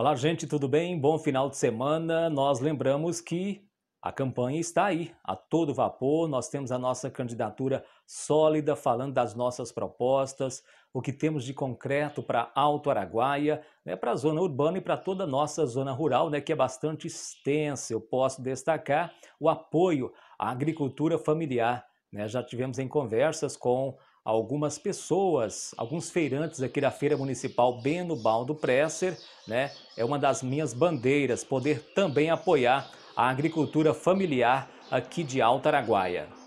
Olá, gente, tudo bem? Bom final de semana. Nós lembramos que a campanha está aí, a todo vapor. Nós temos a nossa candidatura sólida, falando das nossas propostas, o que temos de concreto para Alto Araguaia, né, para a zona urbana e para toda a nossa zona rural, né, que é bastante extensa. Eu posso destacar o apoio à agricultura familiar. Né? Já tivemos em conversas com algumas pessoas, alguns feirantes aqui da Feira Municipal Beno Baldo Presser, né? É uma das minhas bandeiras poder também apoiar a agricultura familiar aqui de Alto Araguaia.